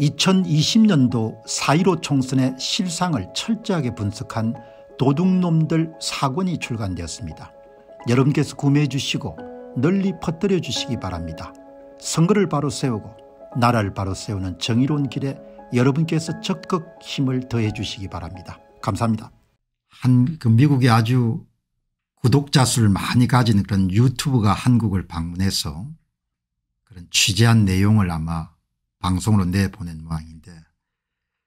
2020년도 4.15 총선의 실상을 철저하게 분석한 도둑놈들 사권이 출간되었습니다. 여러분께서 구매해 주시고 널리 퍼뜨려 주시기 바랍니다. 선거를 바로 세우고 나라를 바로 세우는 정의로운 길에 여러분께서 적극 힘을 더해 주시기 바랍니다. 감사합니다. 한 그 미국의 아주 구독자 수를 많이 가진 그런 유튜브가 한국을 방문해서 그런 취재한 내용을 아마 방송으로 내보낸 모양인데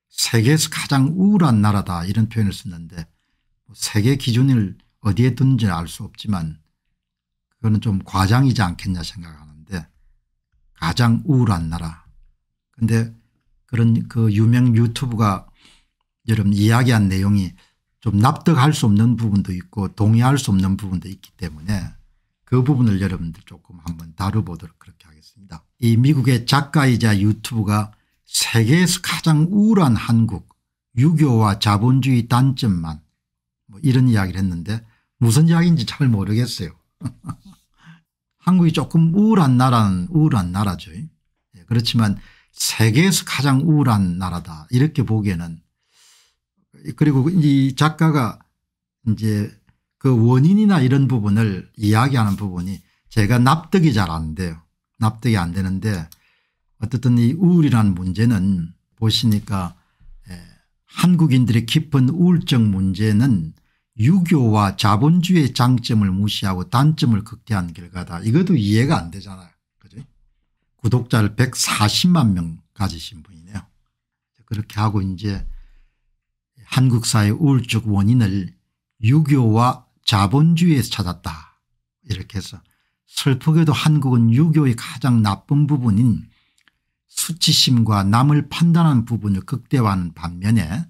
세계에서 가장 우울한 나라다 이런 표현을 썼는데 뭐 세계 기준을 어디에 둔지 알수 없지만 그거는 좀 과장이지 않겠냐 생각하는데 가장 우울한 나라 근데 그런 그 유명 유튜브가 여러분 이야기한 내용이 좀 납득할 수 없는 부분도 있고 동의할 수 없는 부분도 있기 때문에 그 부분을 여러분들 조금 한번 다뤄보도록 그렇게 하겠습니다. 이 미국의 작가이자 유튜브가 세계에서 가장 우울한 한국 유교와 자본주의 단점만 뭐 이런 이야기를 했는데 무슨 이야기인지 잘 모르겠어요. 한국이 조금 우울한 나라는 우울한 나라죠. 예, 그렇지만 세계에서 가장 우울한 나라다 이렇게 보기에는 그리고 이 작가가 이제 그 원인이나 이런 부분을 이야기하는 부분이 제가 납득이 잘 안 돼요. 납득이 안 되는데 어쨌든 이 우울이라는 문제는 보시니까 예, 한국인들의 깊은 우울증 문제는 유교와 자본주의의 장점을 무시하고 단점을 극대한 결과다. 이것도 이해가 안 되잖아요. 그죠? 구독자를 140만 명 가지신 분이네요. 그렇게 하고 이제 한국 사회 우울증 원인을 유교와 자본주의에서 찾았다 이렇게 해서 슬프게도 한국은 유교의 가장 나쁜 부분인 수치심과 남을 판단하는 부분을 극대화하는 반면에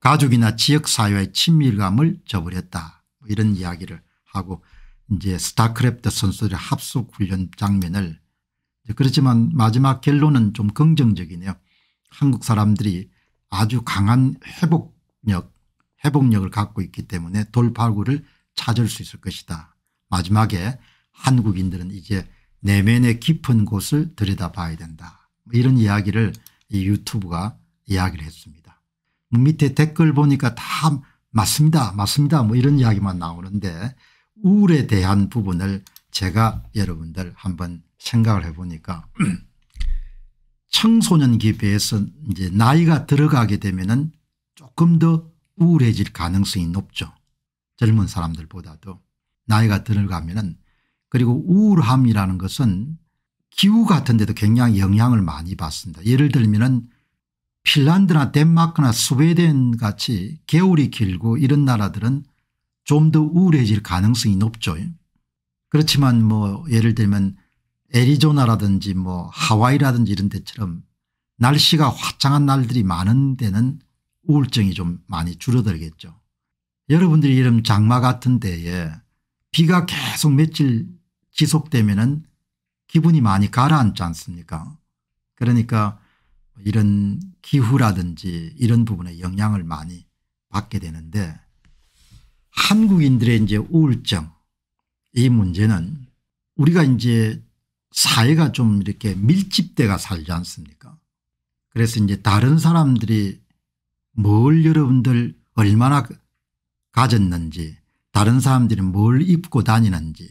가족이나 지역사회의 친밀감을 저버렸다 뭐 이런 이야기를 하고 이제 스타크래프트 선수들의 합숙훈련 장면을 그렇지만 마지막 결론은 좀 긍정적이네요. 한국 사람들이 아주 강한 회복력 회복력을 갖고 있기 때문에 돌파구를 찾을 수 있을 것이다. 마지막에 한국인들은 이제 내면의 깊은 곳을 들여다봐야 된다. 뭐 이런 이야기를 이 유튜브가 이야기를 했습니다. 밑에 댓글 보니까 다 맞습니다 맞습니다 뭐 이런 이야기만 나오는데 우울에 대한 부분을 제가 여러분들 한번 생각을 해보니까 청소년기에 서 이제 나이가 들어가게 되면은 조금 더 우울해질 가능성이 높죠. 젊은 사람들보다도 나이가 들어가면은 그리고 우울함이라는 것은 기후 같은 데도 굉장히 영향을 많이 받습니다. 예를 들면은 핀란드나 덴마크나 스웨덴 같이 겨울이 길고 이런 나라들은 좀 더 우울해질 가능성이 높죠. 그렇지만 뭐 예를 들면 애리조나라든지 뭐 하와이라든지 이런 데처럼 날씨가 화창한 날들이 많은 데는 우울증이 좀 많이 줄어들겠죠. 여러분들이 이런 장마 같은 데에 비가 계속 며칠 지속되면 은 기분이 많이 가라앉지 않습니까 그러니까 뭐 이런 기후라든지 이런 부분에 영향을 많이 받게 되는데 한국인들의 이제 우울증 이 문제는 우리가 이제 사회가 좀 이렇게 밀집돼가 살지 않습니까 그래서 이제 다른 사람들이 뭘 여러분들 얼마나 가졌는지 다른 사람들이 뭘 입고 다니는지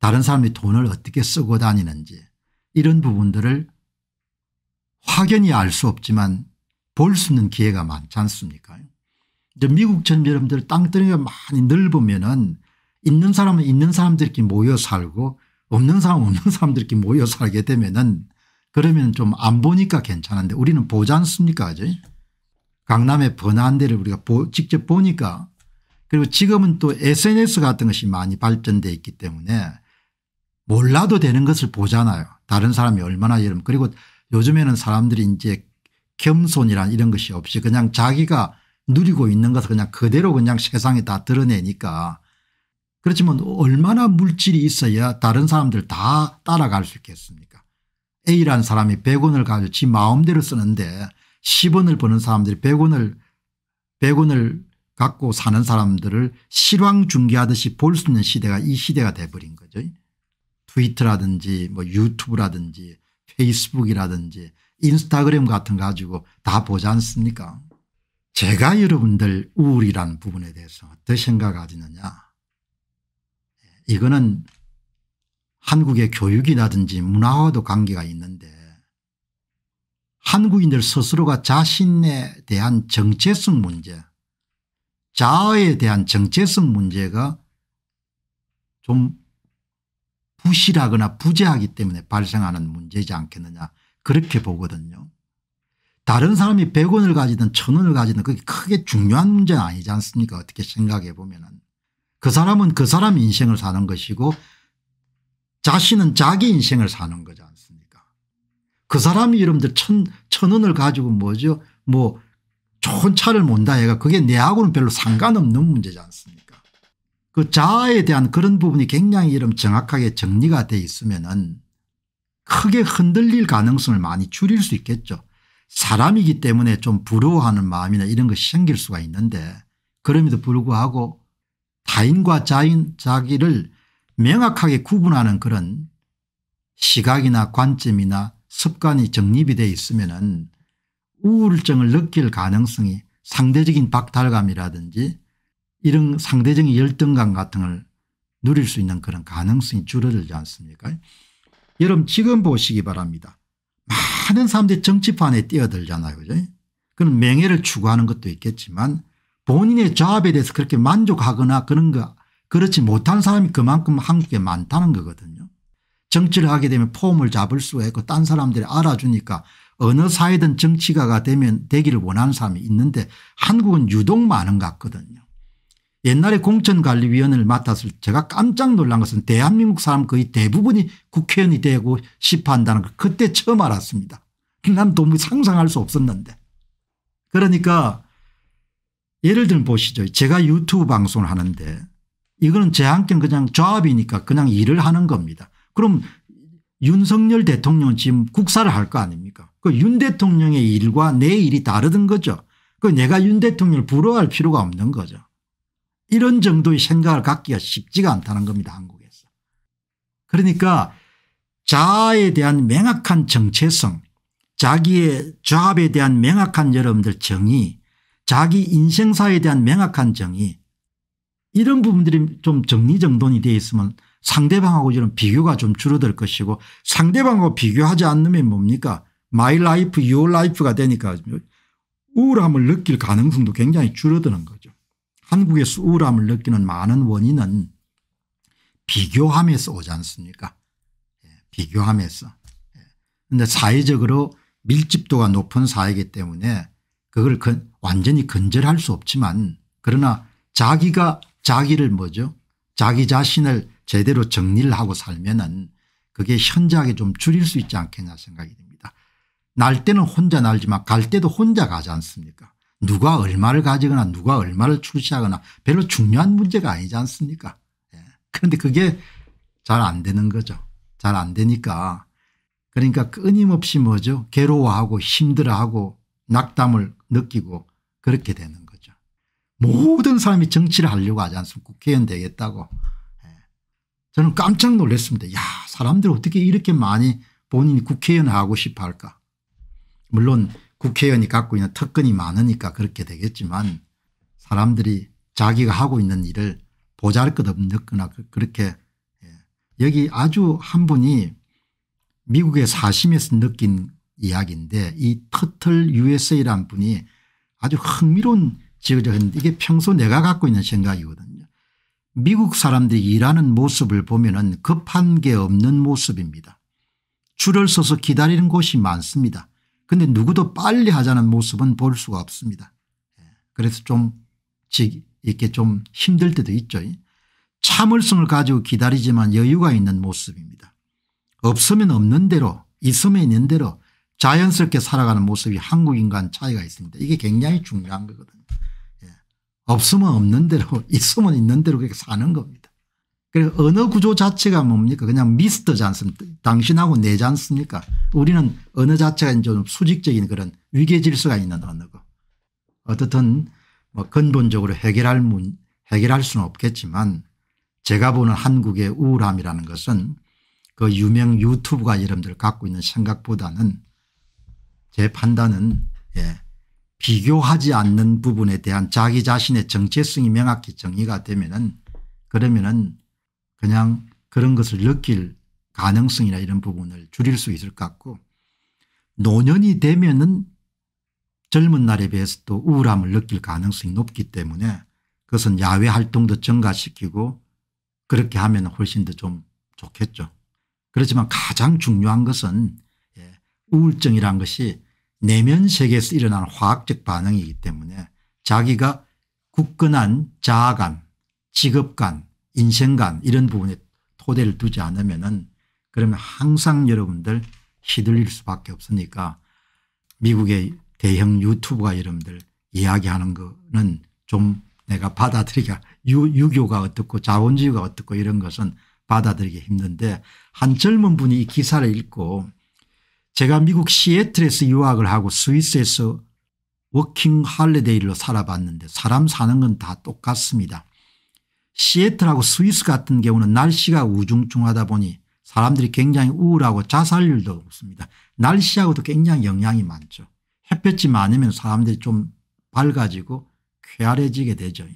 다른 사람이 돈을 어떻게 쓰고 다니는지 이런 부분들을 확연히 알 수 없지만 볼 수 있는 기회가 많지 않습니까 이제 미국처여러들 땅덩이가 많이 넓으면 은 있는 사람은 있는 사람들끼리 모여 살고 없는 사람은 없는 사람들끼리 모여 살게 되면 은 그러면 좀 안 보니까 괜찮은데 우리는 보지 않습니까 아직 강남의 번화한 데를 우리가 보, 직접 보니까 그리고 지금은 또 sns 같은 것이 많이 발전돼 있기 때문에 몰라도 되는 것을 보잖아요. 다른 사람이 얼마나 여름 그리고 요즘에는 사람들이 이제 겸손이란 이런 것이 없이 그냥 자기가 누리고 있는 것을 그냥 그대로 그냥 세상에 다 드러내니까 그렇지만 얼마나 물질이 있어야 다른 사람들 다 따라갈 수 있겠습니까 A라는 사람이 100원을 가지고 지 마음대로 쓰는데 10원을 버는 사람들이 100원을 100원을 갖고 사는 사람들을 실황 중계하듯이 볼 수 있는 시대가 이 시대가 돼버린 거죠. 트위터라든지 뭐 유튜브라든지 페이스북이라든지 인스타그램 같은 가지고 다 보지 않습니까 제가 여러분들 우울이라 부분에 대해서 어떻 생각하느냐 이거는 한국의 교육이라든지 문화와도 관계가 있는데 한국인들 스스로가 자신에 대한 정체성 문제 자아에 대한 정체성 문제가 좀 부실하거나 부재하기 때문에 발생하는 문제지 않겠느냐 그렇게 보거든요. 다른 사람이 100원을 가지든 1000원을 가지든 그게 크게 중요한 문제는 아니지 않습니까 어떻게 생각해 보면 은그 사람은 그 사람 인생을 사는 것이고 자신은 자기 인생을 사는 거지 않습니까 그 사람이 여러분들 1 0 0 0원을 가지고 뭐죠 뭐 좋은 차를 몬다 얘가 그게 내하고는 별로 상관없는 문제지 않습니까 그 자아에 대한 그런 부분이 굉장히 이름 정확하게 정리가 돼 있으면은 크게 흔들릴 가능성을 많이 줄일 수 있겠죠. 사람이기 때문에 좀 부러워하는 마음이나 이런 것이 생길 수가 있는데 그럼에도 불구하고 타인과 자인 자기를 명확하게 구분하는 그런 시각이나 관점이나 습관이 정립이 돼 있으면 은 우울증을 느낄 가능성이 상대적인 박탈감이라든지 이런 상대적인 열등감 같은 걸 누릴 수 있는 그런 가능성이 줄어들지 않습니까 여러분 지금 보시기 바랍니다. 많은 사람들이 정치판에 뛰어들잖아요. 그죠? 그런 명예를 추구하는 것도 있겠지만 본인의 자업에 대해서 그렇게 만족하거나 그런 거 그렇지 못한 사람이 그만큼 한국에 많다는 거거든요. 정치를 하게 되면 폼을 잡을 수가 있고 딴 사람들이 알아주니까 어느 사회든 정치가가 되면 되기를 원하는 사람이 있는데 한국은 유독 많은 것 같거든요. 옛날에 공천관리위원회를 맡았을 때 제가 깜짝 놀란 것은 대한민국 사람 거의 대부분이 국회의원이 되고 싶어 한다는 걸 그때 처음 알았습니다. 난 도무지 상상할 수 없었는데. 그러니까 예를 들면 보시죠. 제가 유튜브 방송을 하는데 이거는 제한경 그냥 조합이니까 그냥 일을 하는 겁니다. 그럼 윤석열 대통령은 지금 국사를 할 거 아닙니까 그윤 대통령의 일과 내 일이 다르던 거죠. 그 내가 윤 대통령을 부러워할 필요가 없는 거죠. 이런 정도의 생각을 갖기가 쉽지가 않다는 겁니다 한국에서. 그러니까 자아에 대한 명확한 정체성 자기의 조합에 대한 명확한 여러분들 정의 자기 인생사에 대한 명확한 정의 이런 부분들이 좀 정리정돈이 되어 있으면 상대방하고 이런 비교가 좀 줄어들 것이고 상대방하고 비교하지 않으면 뭡니까 마이 라이프 유 y 라이프가 되니까 우울함을 느낄 가능성도 굉장히 줄어드는 거죠. 한국에서 우울함을 느끼는 많은 원인은 비교함에서 오지 않습니까 예, 비교함에서. 그런데 예. 사회적으로 밀집도가 높은 사회이기 때문에 그걸 건, 완전히 건절할 수 없지만 그러나 자기가 자기를 뭐죠 자기 자신을 제대로 정리를 하고 살면은 그게 현저하게 좀 줄일 수 있지 않겠냐 생각이 듭니다. 날 때는 혼자 날지만 갈 때도 혼자 가지 않습니까 누가 얼마를 가지거나 누가 얼마를 출시하거나 별로 중요한 문제가 아니지 않습니까 예. 그런데 그게 잘 안 되는 거죠 잘 안 되니까 그러니까 끊임없이 뭐죠 괴로워하고 힘들어하고 낙담을 느끼고 그렇게 되는 거죠 모든 사람이 정치를 하려고 하지 않습니까 국회의원 되겠다고 예. 저는 깜짝 놀랐습니다 야 사람들 어떻게 이렇게 많이 본인이 국회의원 하고 싶어 할까 물론 국회의원이 갖고 있는 특권이 많으니까 그렇게 되겠지만 사람들이 자기가 하고 있는 일을 보잘것없거나 그, 그렇게 예. 여기 아주 한 분이 미국의 사심에서 느낀 이야기인데 이 터틀 u s a 란 분이 아주 흥미로운 지적을 했는데 이게 평소 내가 갖고 있는 생각이거든요. 미국 사람들이 일하는 모습을 보면 은 급한 게 없는 모습입니다. 줄을 서서 기다리는 곳이 많습니다. 근데 누구도 빨리 하자는 모습은 볼 수가 없습니다. 예, 그래서 좀 이렇게 좀 힘들 때도 있죠. 참을성을 가지고 기다리지만 여유가 있는 모습입니다. 없으면 없는 대로 있으면 있는 대로 자연스럽게 살아가는 모습이 한국인간 차이가 있습니다. 이게 굉장히 중요한 거거든요. 예, 없으면 없는 대로 있으면 있는 대로 그렇게 사는 겁니다. 그리고 언어 구조 자체가 뭡니까 그냥 미스터지 않습니까 당신하고 내지 않습니까 우리는 언어 자체가 좀 수직적인 그런 위계질서가 있는 언어고 어떻든 뭐 근본적으로 해결할 문 해결할 수는 없겠지만 제가 보는 한국의 우울함이라는 것은 그 유명 유튜브가 여러분들 갖고 있는 생각보다는 제 판단은 예 비교하지 않는 부분에 대한 자기 자신의 정체성이 명확히 정의가 되면은 그러면은 그냥 그런 것을 느낄 가능성이나 이런 부분을 줄일 수 있을 것 같고 노년이 되면은 젊은 날에 비해서 또 우울함을 느낄 가능성이 높기 때문에 그것은 야외 활동도 증가시키고 그렇게 하면 훨씬 더 좀 좋겠죠. 그렇지만 가장 중요한 것은 예, 우울증이란 것이 내면 세계에서 일어나는 화학적 반응이기 때문에 자기가 굳건한 자아감, 직업감, 인생관 이런 부분에 토대를 두지 않으면은 그러면 항상 여러분들 휘둘릴 수밖에 없으니까 미국의 대형 유튜브가 여러분들 이야기하는 거는 좀 내가 받아들이기가 유교가 어떻고 자본주의가 어떻고 이런 것은 받아들이기 힘든데 한 젊은 분이 이 기사를 읽고 제가 미국 시애틀에서 유학을 하고 스위스에서 워킹 할리데이로 살아봤는데 사람 사는 건 다 똑같습니다. 시애틀하고 스위스 같은 경우는 날씨가 우중충하다 보니 사람들이 굉장히 우울하고 자살률도 높습니다 날씨하고도 굉장히 영향이 많죠. 햇볕이 많으면 사람들이 좀 밝아지고 쾌활해지게 되죠.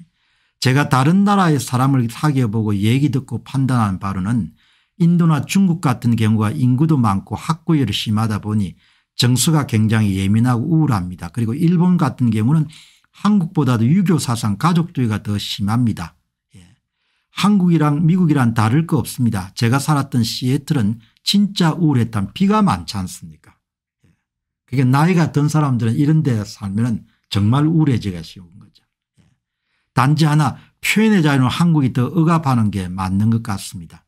제가 다른 나라의 사람을 사귀어보고 얘기 듣고 판단하는 바로는 인도나 중국 같은 경우가 인구도 많고 학구열이 심하다 보니 정수가 굉장히 예민하고 우울합니다. 그리고 일본 같은 경우는 한국보다도 유교 사상 가족주의가 더 심합니다. 한국이랑 미국이랑 다를 거 없습니다. 제가 살았던 시애틀은 진짜 우울했던 비가 많지 않습니까 예. 그게 나이가 든 사람들은 이런 데 살면 은 정말 우울해지기가 쉬운 거죠. 예. 단지 하나 표현의 자유는 한국이 더 억압하는 게 맞는 것 같습니다.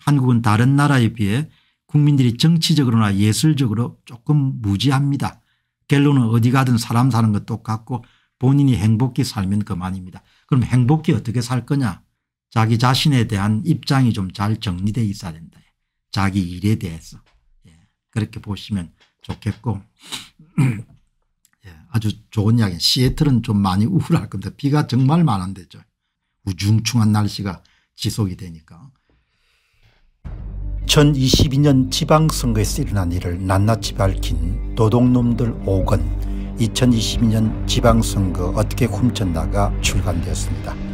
한국은 다른 나라에 비해 국민들이 정치적으로나 예술적으로 조금 무지합니다. 결론은 어디 가든 사람 사는 것 똑같고 본인이 행복히 살면 그만입니다. 그럼 행복히 어떻게 살 거냐 자기 자신에 대한 입장이 좀 잘 정리되어 있어야 된다. 자기 일에 대해서. 예, 그렇게 보시면 좋겠고 예, 아주 좋은 이야기 시애틀은 좀 많이 우울할 겁니다. 비가 정말 많은데죠. 우중충한 날씨가 지속이 되니까. 2022년 지방선거에서 일어난 일을 낱낱이 밝힌 도둑놈들 5권 2022년 지방선거 어떻게 훔쳤나가 출간되었습니다.